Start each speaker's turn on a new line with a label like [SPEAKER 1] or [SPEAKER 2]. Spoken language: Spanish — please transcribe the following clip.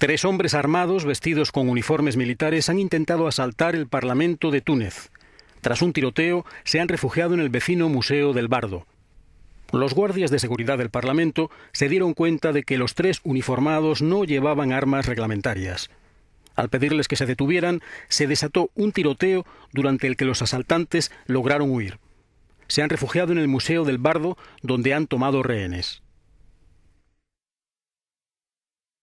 [SPEAKER 1] Tres hombres armados, vestidos con uniformes militares, han intentado asaltar el Parlamento de Túnez. Tras un tiroteo, se han refugiado en el vecino Museo del Bardo. Los guardias de seguridad del Parlamento se dieron cuenta de que los tres uniformados no llevaban armas reglamentarias. Al pedirles que se detuvieran, se desató un tiroteo durante el que los asaltantes lograron huir. Se han refugiado en el Museo del Bardo, donde han tomado rehenes.